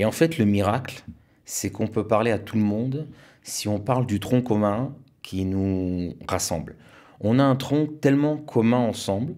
Et en fait, le miracle, c'est qu'on peut parler à tout le monde si on parle du tronc commun qui nous rassemble. On a un tronc tellement commun ensemble,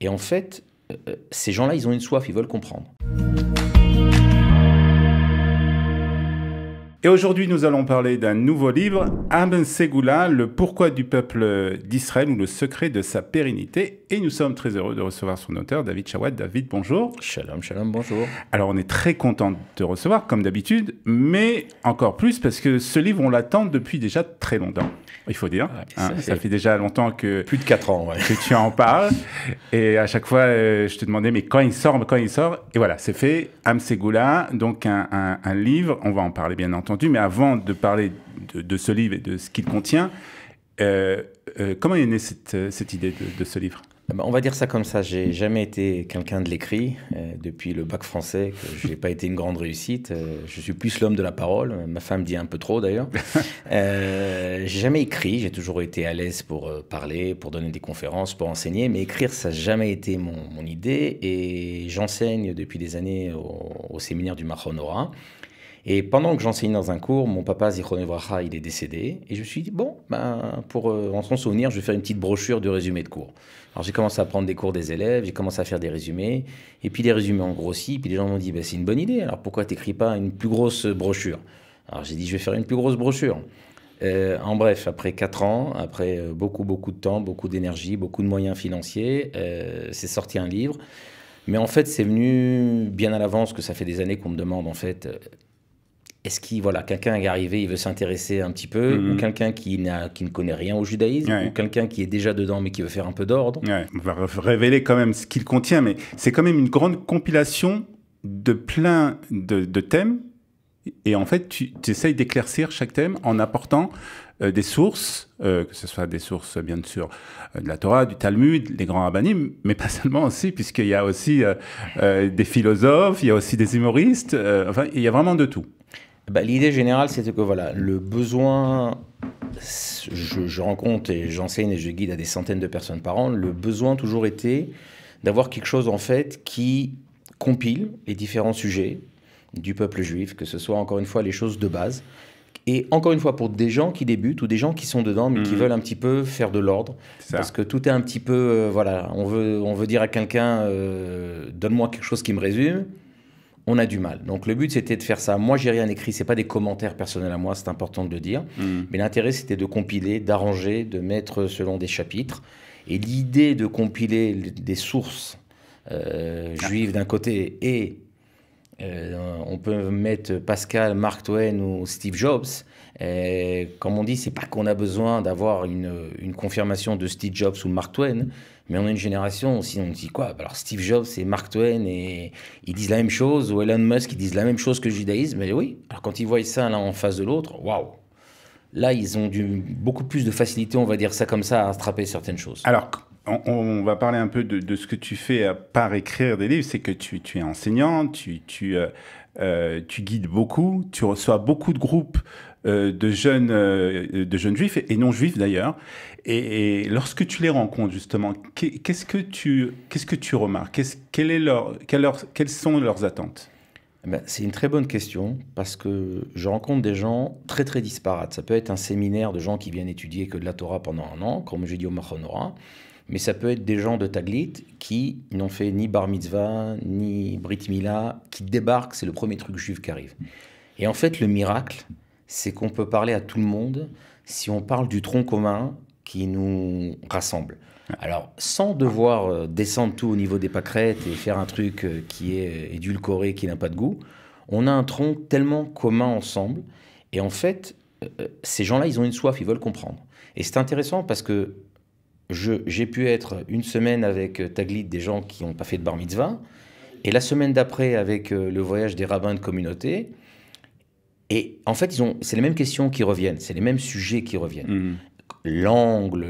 et en fait, euh, euh, ces gens-là, ils ont une soif, ils veulent comprendre. Et aujourd'hui, nous allons parler d'un nouveau livre, Am Segula, le pourquoi du peuple d'Israël ou le secret de sa pérennité. Et nous sommes très heureux de recevoir son auteur, David Chawad. David, bonjour. Shalom, shalom, bonjour. Alors, on est très content de te recevoir, comme d'habitude, mais encore plus parce que ce livre, on l'attend depuis déjà très longtemps, il faut dire. Hein, ça, fait déjà longtemps que... Plus de quatre ans, ouais. Que tu en parles. et à chaque fois, euh, je te demandais, mais quand il sort, quand il sort Et voilà, c'est fait. Am Segula, donc un livre, on va en parler bien entendu mais avant de parler de, ce livre et de ce qu'il contient, euh, euh, comment est née cette, euh, idée de, ce livre ah ben, on va dire ça comme ça. J'ai jamais été quelqu'un de l'écrit depuis le bac français. je n'ai pas été une grande réussite. je suis plus l'homme de la parole. Ma femme dit un peu trop d'ailleurs. Euh, j'ai jamais écrit. J'ai toujours été à l'aise pour parler, pour donner des conférences, pour enseigner. Mais écrire, ça n'a jamais été mon, idée. Et j'enseigne depuis des années au, séminaire du Mahonora et pendant que j'enseignais dans un cours, mon papa, il est décédé. Et je me suis dit, bon, ben, pour, euh, en son souvenir, je vais faire une petite brochure de résumé de cours. Alors j'ai commencé à prendre des cours des élèves, j'ai commencé à faire des résumés. Et puis les résumés ont grossi. Puis les gens m'ont dit, ben, c'est une bonne idée. Alors pourquoi tu n'écris pas une plus grosse brochure Alors j'ai dit, je vais faire une plus grosse brochure. Euh, en bref, après 4 ans, après euh, beaucoup, beaucoup de temps, beaucoup d'énergie, beaucoup de moyens financiers, c'est sorti un livre. Mais en fait, c'est venu bien à l'avance que ça fait des années qu'on me demande, en fait, est-ce qu'il voilà quelqu'un est arrivé, il veut s'intéresser un petit peu, mm-hmm. ou quelqu'un qui n'a qui ne connaît rien au judaïsme, ou quelqu'un qui est déjà dedans mais qui veut faire un peu d'ordre. On va révéler quand même ce qu'il contient, mais c'est quand même une grande compilation de plein de, thèmes. Et en fait, tu, essayes d'éclaircir chaque thème en apportant euh, des sources, euh, que ce soit des sources bien sûr euh, de la Torah, du Talmud, des grands rabbinim, mais pas seulement aussi, puisqu'il y a aussi des philosophes, il y a aussi des humoristes, enfin, il y a vraiment de tout bah, L'idée générale, c'était que voilà, le besoin, je, rencontre et j'enseigne et je guide à des centaines de personnes par an, le besoin toujours était d'avoir quelque chose en fait qui compile les différents sujets du peuple juif, que ce soit encore une fois les choses de base, et encore une fois, pour des gens qui débutent ou des gens qui sont dedans, mais qui mhm. veulent un petit peu faire de l'ordre. Parce que tout est un petit peu. Euh, voilà, on veut, on veut dire à quelqu'un euh, donne-moi quelque chose qui me résume on a du mal. Donc le but c'était de faire ça. Moi j'ai rien écrit, c'est pas des commentaires personnels à moi, c'est important de le dire. Mm. Mais l'intérêt c'était de compiler, d'arranger, de mettre selon des chapitres. Et l'idée de compiler des sources euh, juives d'un côté et euh, on peut mettre Pascal, Mark Twain ou Steve Jobs et, euh, comme on dit, c'est pas qu'on a besoin d'avoir une, confirmation de Steve Jobs ou Mark Twain, mais on a une génération, aussi, on dit quoi bah, Alors Steve Jobs et Mark Twain, et ils disent la même chose, ou Elon Musk, ils disent la même chose que le judaïsme, mais oui. Alors quand ils voient ça l'un en face de l'autre, waouh Là, ils ont beaucoup plus de facilité, on va dire ça comme ça, à attraper certaines choses. Alors, on, va parler un peu de, ce que tu fais à part écrire des livres, c'est que tu, es enseignant, tu, tu, euh, euh, tu guides beaucoup, tu reçois beaucoup de groupes euh, de, jeunes, euh, de jeunes juifs et non juifs d'ailleurs. Et, lorsque tu les rencontres justement, qu'est-ce que tu, qu'est-ce que tu remarques quelle est leur, Quelles sont leurs attentes eh ben, c'est une très bonne question parce que je rencontre des gens très très disparates. Ça peut être un séminaire de gens qui viennent étudier que de la Torah pendant un an, comme j'ai dit au Mahonora, mais ça peut être des gens de Taglit qui n'ont fait ni bar mitzvah, ni brit mila, qui débarquent, c'est le premier truc juif qui arrive. Et en fait, le miracle, c'est qu'on peut parler à tout le monde si on parle du tronc commun qui nous rassemble. Alors, sans devoir euh, descendre tout au niveau des pâquerettes et faire un truc euh, qui est euh, édulcoré, qui n'a pas de goût, on a un tronc tellement commun ensemble. Et en fait, ces gens-là, ils ont une soif, ils veulent comprendre. Et c'est intéressant parce que j'ai pu être une semaine avec Taglit des gens qui n'ont pas fait de bar mitzvah, et la semaine d'après avec le voyage des rabbins de communauté, et en fait, ils ont, c'est les mêmes questions qui reviennent, c'est les mêmes sujets qui reviennent. Mhm. L'angle,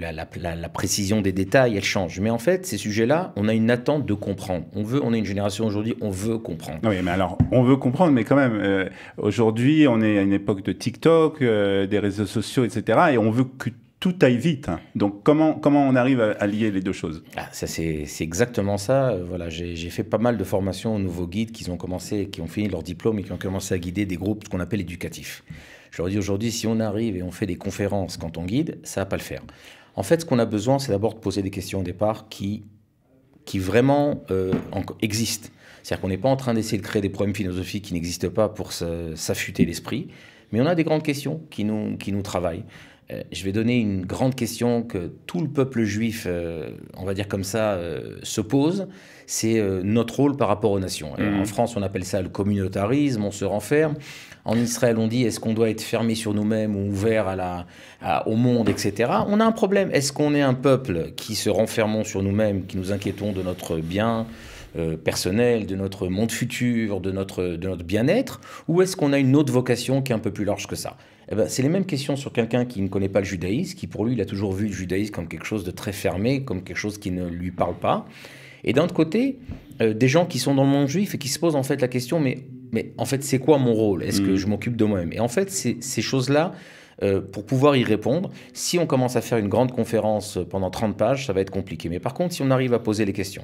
la, précision des détails, elle change. Mais en fait, ces sujets-là, on a une attente de comprendre. On veut, on est une génération aujourd'hui, on veut comprendre. Oui, mais alors, on veut comprendre, mais quand même, euh, aujourd'hui, on est à une époque de TikTok, euh, des réseaux sociaux, etc. Et on veut que tout aille vite. Hein. Donc comment, comment on arrive à, lier les deux choses ah, ça, c'est, exactement ça. Euh, voilà, j'ai, fait pas mal de formations aux nouveaux guides qui ont commencé, qui ont fini leur diplôme et qui ont commencé à guider des groupes qu'on appelle éducatifs. Je leur dis aujourd'hui, si on arrive et on fait des conférences quand on guide, ça va pas le faire. En fait, ce qu'on a besoin, c'est d'abord de poser des questions au départ qui, qui vraiment euh, existent. C'est-à-dire qu'on n'est pas en train d'essayer de créer des problèmes philosophiques qui n'existent pas pour s'affûter l'esprit, mais on a des grandes questions qui nous, qui nous travaillent. Euh, je vais donner une grande question que tout le peuple juif, euh, on va dire comme ça, s'oppose. Euh, se pose. C'est notre rôle par rapport aux nations. Mhm. En France, on appelle ça le communautarisme, on se renferme. En Israël, on dit est-ce qu'on doit être fermé sur nous-mêmes ou ouvert au monde, etc. On a un problème. Est-ce qu'on est un peuple qui se renferme sur nous-mêmes, qui nous inquiétons de notre bien, personnel, de notre monde futur, de notre, de notre bien-être, ou est-ce qu'on a une autre vocation qui est un peu plus large que ça eh ben, c'est les mêmes questions sur quelqu'un qui ne connaît pas le judaïsme, qui pour lui, il a toujours vu le judaïsme comme quelque chose de très fermé, comme quelque chose qui ne lui parle pas. Et d'un autre côté, euh, des gens qui sont dans le monde juif et qui se posent en fait la question, mais, mais en fait, c'est quoi mon rôle Est-ce que hmm. je m'occupe de moi-même Et en fait, ces choses-là euh, pour pouvoir y répondre. Si on commence à faire une grande conférence euh, pendant 30 pages, ça va être compliqué. Mais par contre, si on arrive à poser les questions,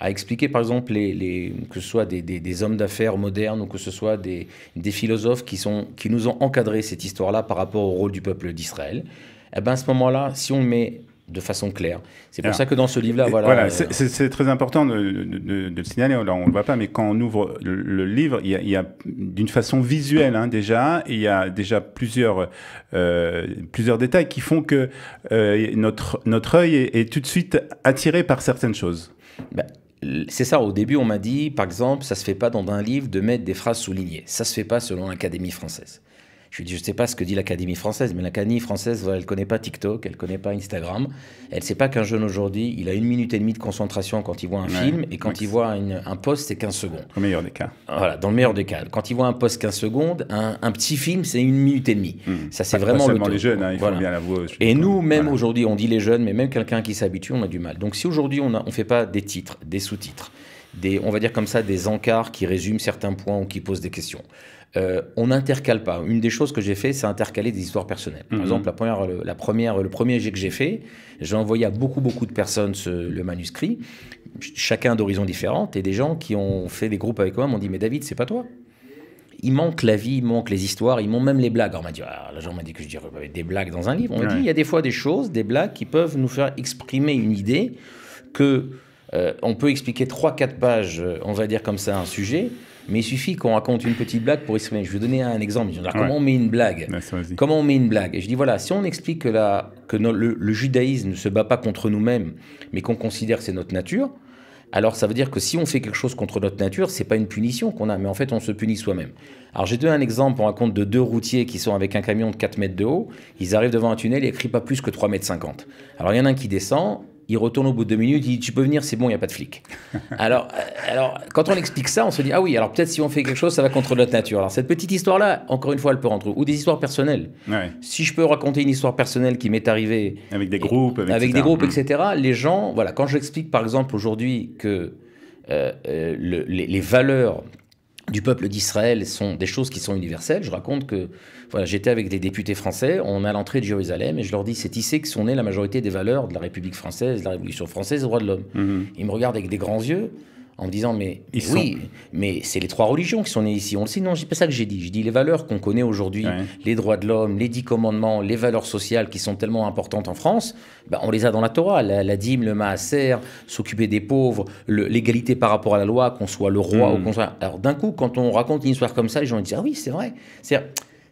à expliquer par exemple que ce soit des, hommes d'affaires modernes ou que ce soit des, philosophes qui, sont, qui nous ont encadré cette histoire-là par rapport au rôle du peuple d'Israël, eh ben à ce moment-là, si on met de façon claire. C'est pour ça que dans ce livre-là, voilà. Euh, c'est très important de, le signaler. on ne le voit pas, mais quand on ouvre le, livre, il y a, d'une façon visuelle hein, déjà, il y a déjà plusieurs, euh, plusieurs détails qui font que euh, notre, notre œil est, tout de suite attiré par certaines choses. Ben, c'est ça, au début, on m'a dit, par exemple, ça ne se fait pas dans un livre de mettre des phrases soulignées. Ça ne se fait pas selon l'Académie française. Je dis, je ne sais pas ce que dit l'Académie française, mais l'Académie française, elle ne connaît pas TikTok, elle ne connaît pas Instagram. Elle ne sait pas qu'un jeune aujourd'hui, il a une minute et demie de concentration quand il voit un film, et quand il voit un poste, c'est 15 secondes. Au meilleur des cas. Voilà, dans le meilleur des cas. Quand il voit un poste 15 secondes, un, petit film, c'est une minute et demie. Hmm. Ça, c'est vraiment le les jeunes, hein, il faut bien l'avouer. Et nous, même aujourd'hui, on dit les jeunes, mais même quelqu'un qui s'habitue, on a du mal. Donc si aujourd'hui, on ne fait pas des titres, des sous-titres, on va dire comme ça, des encarts qui résument certains points ou qui posent des questions. Euh, on n'intercale pas. Une des choses que j'ai fait, c'est intercaler des histoires personnelles. Par mhm. exemple, la première, le, la le premier jet que j'ai fait, j'ai envoyé à beaucoup, beaucoup de personnes le manuscrit, chacun d'horizons différents, et des gens qui ont fait des groupes avec moi m'ont dit Mais David, c'est pas toi il manque la vie, il manque les histoires, il manque même les blagues. Alors, on m'a dit, ah, la gens m'a dit que je dirais des blagues dans un livre. On m'a dit, il y a des fois des choses, des blagues qui peuvent nous faire exprimer une idée que euh, on peut expliquer trois quatre pages, euh, on va dire comme ça, un sujet, mais il suffit qu'on raconte une petite blague pour y se Je vais donner un exemple. Ah, comment on met une blague Comment on met une blague Et je dis, voilà, si on explique que, le, judaïsme ne se bat pas contre nous-mêmes, mais qu'on considère que c'est notre nature, alors ça veut dire que si on fait quelque chose contre notre nature, c'est pas une punition qu'on a, mais en fait on se punit soi-même. Alors j'ai donné un exemple, on raconte de deux routiers qui sont avec un camion de 4 mètres de haut, ils arrivent devant un tunnel et écrit pas plus que 3 mètres 50. Alors il y en a un qui descend, il retourne au bout de deux minutes, il dit Tu peux venir, c'est bon, il n'y a pas de flic. alors, euh, alors, quand on explique ça, on se dit Ah oui, alors peut-être si on fait quelque chose, ça va contre notre nature. Alors, cette petite histoire-là, encore une fois, elle peut rentrer. Ou des histoires personnelles. Si je peux raconter une histoire personnelle qui m'est arrivée. Avec des groupes, avec, avec des groupes, mm. etc. Les gens, voilà, quand j'explique par exemple aujourd'hui que euh, euh, les, les valeurs du peuple d'Israël sont des choses qui sont universelles. Je raconte que voilà, j'étais avec des députés français, on est à l'entrée de Jérusalem, et je leur dis, c'est ici que sont nées la majorité des valeurs de la République française, de la Révolution française, des droits de l'homme. Mmh. Ils me regardent avec des grands yeux, en me disant mais, oui, mais c'est les trois religions qui sont nées ici. On le sait, non, c'est pas ça que j'ai dit. Je dis les valeurs qu'on connaît aujourd'hui, les droits de l'homme, les dix commandements, les valeurs sociales qui sont tellement importantes en France. Ben, on les a dans la Torah, la, dîme, le maaser, s'occuper des pauvres, l'égalité par rapport à la loi, qu'on soit le roi hmm. ou qu'on soit. Alors d'un coup, quand on raconte une histoire comme ça, les gens disent ah oui, c'est vrai. C'est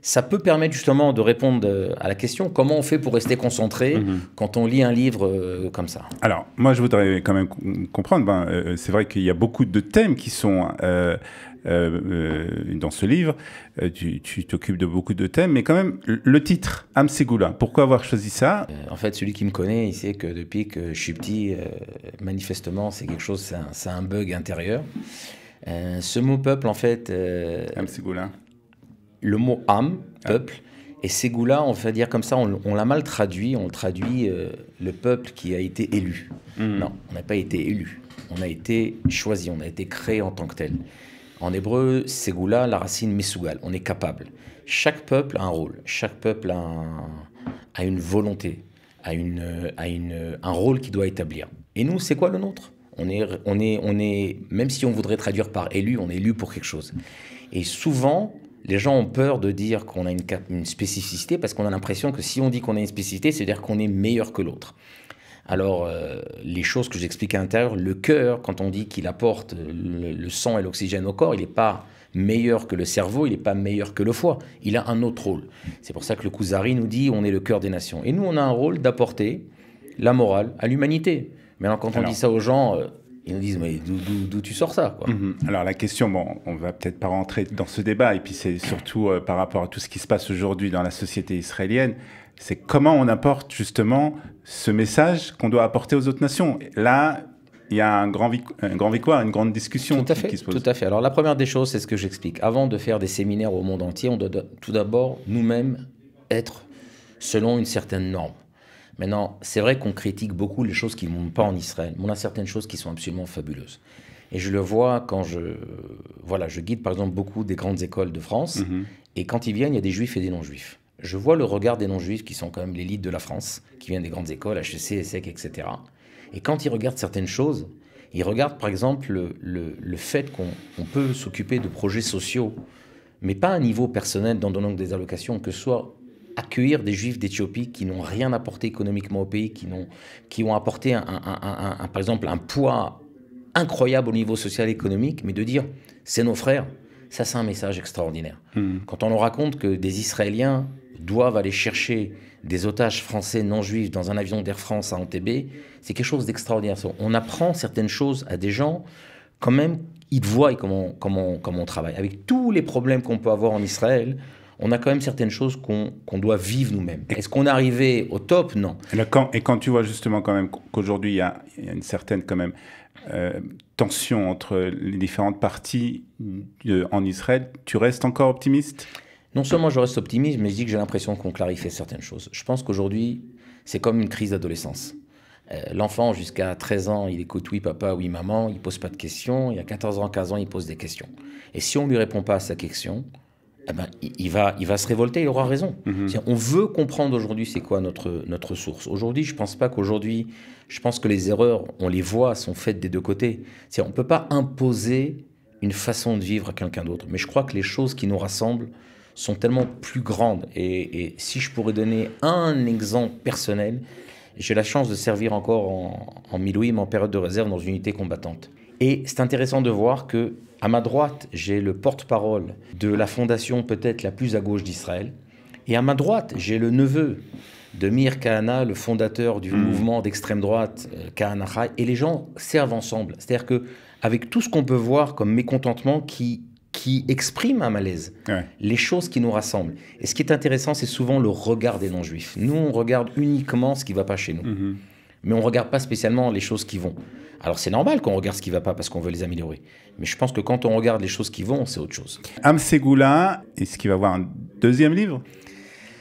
ça peut permettre justement de répondre euh, à la question comment on fait pour rester concentré mhm. quand on lit un livre euh, comme ça Alors, moi, je voudrais quand même comprendre. Ben, euh, c'est vrai qu'il y a beaucoup de thèmes qui sont dans ce livre. tu t'occupes de beaucoup de thèmes, mais quand même, le titre, Amsegoula, pourquoi avoir choisi ça En fait, celui qui me connaît, il sait que depuis que je suis petit, manifestement, c'est quelque chose, c'est un, un, bug intérieur. ce mot peuple, en fait. Amsegoula le mot âme, ah. peuple. Et Ségoula, on va dire comme ça, on, l'a mal traduit, on traduit euh, le peuple qui a été élu. Hmm. Non, on n'a pas été élu, on a été choisi, on a été créé en tant que tel. En hébreu, Ségoula, la racine Mesugal, on est capable. Chaque peuple a un rôle, chaque peuple a, une volonté, a, une, a une, un rôle qu'il doit établir. Et nous, c'est quoi le nôtre on est, on, est, on est, même si on voudrait traduire par élu, on est élu pour quelque chose. Et souvent, les gens ont peur de dire qu'on a une, spécificité parce qu'on a l'impression que si on dit qu'on a une spécificité, c'est-à-dire qu'on est meilleur que l'autre. Alors, euh, les choses que j'explique à l'intérieur, le cœur, quand on dit qu'il apporte le, sang et l'oxygène au corps, il n'est pas meilleur que le cerveau, il n'est pas meilleur que le foie. Il a un autre rôle. C'est pour ça que le Kuzari nous dit on est le cœur des nations. Et nous, on a un rôle d'apporter la morale à l'humanité. Mais alors, quand on dit ça aux gens, euh, ils nous disent mais d'où tu sors ça quoi. Mhm. Alors la question, bon, on va peut-être pas rentrer dans ce débat, et puis c'est surtout euh, par rapport à tout ce qui se passe aujourd'hui dans la société israélienne, c'est comment on apporte justement ce message qu'on doit apporter aux autres nations. Là, il y a un grand, un grand victoire, une grande discussion qui se pose. Tout à fait. Alors la première des choses, c'est ce que j'explique. Avant de faire des séminaires au monde entier, on doit tout d'abord nous-mêmes être selon une certaine norme. Maintenant, c'est vrai qu'on critique beaucoup les choses qui ne vont pas en Israël, mais on a certaines choses qui sont absolument fabuleuses. Et je le vois quand je, voilà, je guide par exemple beaucoup des grandes écoles de France, mhm. et quand ils viennent, il y a des juifs et des non-juifs. Je vois le regard des non-juifs qui sont quand même l'élite de la France, qui viennent des grandes écoles, HEC, ESSEC, etc. Et quand ils regardent certaines choses, ils regardent par exemple le, fait qu'on peut s'occuper de projets sociaux, mais pas à un niveau personnel dans donnant des allocations, que ce soit accueillir des juifs d'Éthiopie qui n'ont rien apporté économiquement au pays, qui, ont, apporté, par exemple, un poids incroyable au niveau social et économique, mais de dire c'est nos frères, ça c'est un message extraordinaire. Hmm. Quand on nous raconte que des Israéliens doivent aller chercher des otages français non juifs dans un avion d'Air France à Entebbe, c'est quelque chose d'extraordinaire. On apprend certaines choses à des gens, quand même, ils voient comment on travaille. Avec tous les problèmes qu'on peut avoir en Israël, on a quand même certaines choses qu'on doit vivre nous-mêmes. Est-ce qu'on est arrivé au top Non. Et quand, tu vois justement quand même qu'aujourd'hui, il y, a, une certaine quand même... Euh, tension entre les différentes parties en Israël, tu restes encore optimiste Non seulement je reste optimiste, mais je dis que j'ai l'impression qu'on clarifie certaines choses. Je pense qu'aujourd'hui, c'est comme une crise d'adolescence. Euh, l'enfant, jusqu'à 13 ans, il écoute oui papa, oui maman, il pose pas de questions. Il y a 14 ans, 15 ans, il pose des questions. Et si on lui répond pas à sa question, eh ben, il, va, il va se révolter, il aura raison. Mhm. On veut comprendre aujourd'hui c'est quoi notre, notre source. Aujourd'hui, je ne pense pas qu'aujourd'hui, je pense que les erreurs, on les voit, sont faites des deux côtés. On ne peut pas imposer une façon de vivre à quelqu'un d'autre. Mais je crois que les choses qui nous rassemblent sont tellement plus grandes. Et, si je pourrais donner un exemple personnel, j'ai la chance de servir encore en, en Milouim, en période de réserve, dans une unité combattante. Et c'est intéressant de voir que, à ma droite, j'ai le porte-parole de la fondation peut-être la plus à gauche d'Israël. Et à ma droite, j'ai le neveu de Mir Kahana, le fondateur du mmh. mouvement d'extrême droite euh, Kahana Et les gens servent ensemble. C'est-à-dire que, avec tout ce qu'on peut voir comme mécontentement qui, exprime un malaise, les choses qui nous rassemblent. Et ce qui est intéressant, c'est souvent le regard des non-juifs. Nous, on regarde uniquement ce qui ne va pas chez nous. Mmh. Mais on ne regarde pas spécialement les choses qui vont. Alors c'est normal qu'on regarde ce qui ne va pas parce qu'on veut les améliorer. Mais je pense que quand on regarde les choses qui vont, c'est autre chose. Am est-ce qu'il va avoir un deuxième livre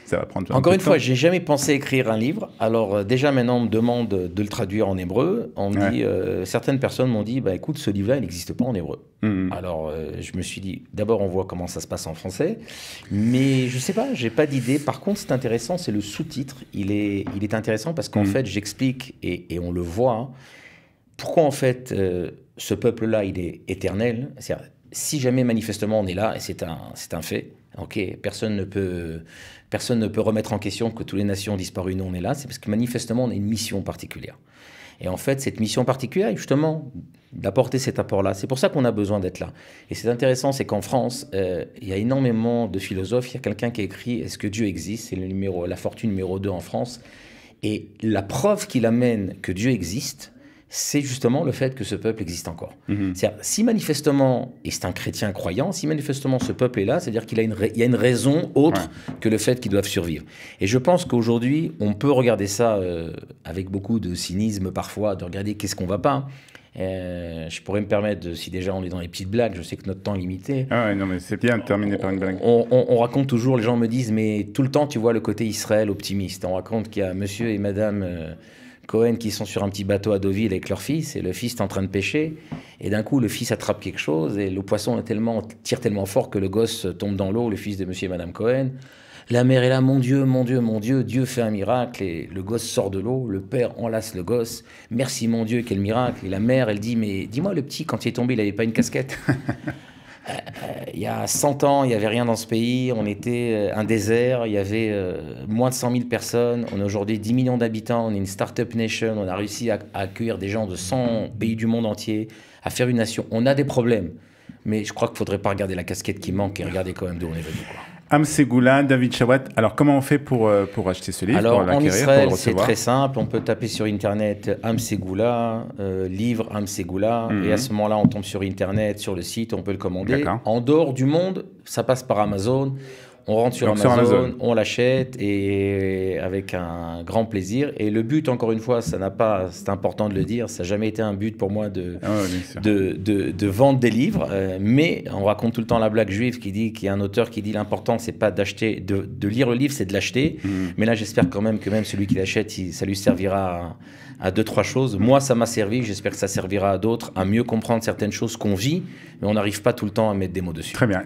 ça va prendre Encore une fois, j'ai jamais pensé écrire un livre. Alors euh, déjà maintenant, on me demande de le traduire en hébreu. On dit, euh, certaines personnes m'ont dit, bah écoute, ce livre-là, il n'existe pas en hébreu. Mm-hmm. Alors euh, je me suis dit, d'abord on voit comment ça se passe en français, mais je ne sais pas, j'ai pas d'idée. Par contre, c'est intéressant, c'est le sous-titre. Il est, il est intéressant parce qu'en mm-hmm. fait, j'explique et, on le voit. Hein, pourquoi en fait euh, ce peuple-là, il est éternel Si jamais manifestement on est là, et c'est un, c'est un fait, ok, personne ne, peut, personne ne peut remettre en question que toutes les nations ont disparu, nous on est là, c'est parce que manifestement on a une mission particulière. Et en fait, cette mission particulière, justement, d'apporter cet apport-là, c'est pour ça qu'on a besoin d'être là. Et c'est intéressant, c'est qu'en France, euh, il y a énormément de philosophes. Il y a quelqu'un qui a écrit Est-ce que Dieu existe C'est le numéro, la fortune numéro 2 en France. Et la preuve qu'il amène que Dieu existe, c'est justement le fait que ce peuple existe encore. Mhm. C'est-à-dire, si manifestement, et c'est un chrétien croyant, si manifestement ce peuple est là, c'est-à-dire qu'il a une, il y a une raison autre que le fait qu'ils doivent survivre. Et je pense qu'aujourd'hui, on peut regarder ça euh, avec beaucoup de cynisme parfois, de regarder qu'est-ce qu'on va pas. Euh, je pourrais me permettre, si déjà on est dans les petites blagues, je sais que notre temps est limité. Ah non, mais c'est bien de terminer par une blague. On, raconte toujours, les gens me disent, mais tout le temps, tu vois le côté Israël optimiste. On raconte qu'il y a monsieur et madame. Euh, Cohen qui sont sur un petit bateau à Deauville avec leur fils, et le fils est en train de pêcher, et d'un coup le fils attrape quelque chose, et le poisson tire tellement fort que le gosse tombe dans l'eau, le fils de monsieur et madame Cohen. La mère est là, mon Dieu, mon Dieu, mon Dieu, Dieu fait un miracle, et le gosse sort de l'eau, le père enlace le gosse, merci mon Dieu, quel miracle, et la mère, elle dit, mais dis-moi le petit, quand il est tombé, il n'avait pas une casquette euh, il y a 100 ans, il n'y avait rien dans ce pays, on était euh, un désert, il y avait euh, moins de 100 000 personnes, on a aujourd'hui 10 millions d'habitants, on est une start-up nation, on a réussi à, accueillir des gens de 100 pays du monde entier, à faire une nation. On a des problèmes, mais je crois qu'il ne faudrait pas regarder la casquette qui manque et regarder quand même d'où on est venu. Amsegoula, David Chawat. Alors, comment on fait pour, euh, pour acheter ce livre Alors, pour en c'est très simple. On peut taper sur Internet Amsegoula, euh, livre Amsegoula. Mhm. Et à ce moment-là, on tombe sur Internet, sur le site, on peut le commander. En dehors du monde, ça passe par Amazon on rentre sur, Amazon, on l'achète et avec un grand plaisir. Et le but, encore une fois, ça n'a pas, c'est important de le dire, ça n'a jamais été un but pour moi de, ah de, de, vendre des livres. Euh, mais on raconte tout le temps la blague juive qui dit qu'il y a un auteur qui dit l'important, c'est pas d'acheter, de, lire le livre, c'est de l'acheter. Hmm. Mais là, j'espère quand même que même celui qui l'achète, ça lui servira à deux, trois choses. Moi, ça m'a servi, j'espère que ça servira à d'autres à mieux comprendre certaines choses qu'on vit, mais on n'arrive pas tout le temps à mettre des mots dessus. Très bien.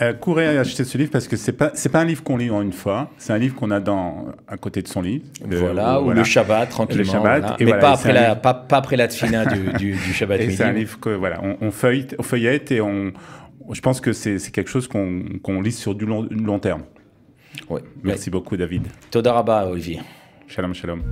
Euh, courez acheter ce livre parce que ce n'est pas, pas un livre qu'on lit en une fois, c'est un livre qu'on a dans, à côté de son lit. Euh, voilà, ou le Shabbat, tranquillement. mais pas, après la, pas, pas, après la du, Shabbat C'est un livre que, voilà, on, feuillette et on, je pense que c'est quelque chose qu'on lit sur du long, long terme. Merci beaucoup, David. Todaraba, Olivier. Shalom, shalom.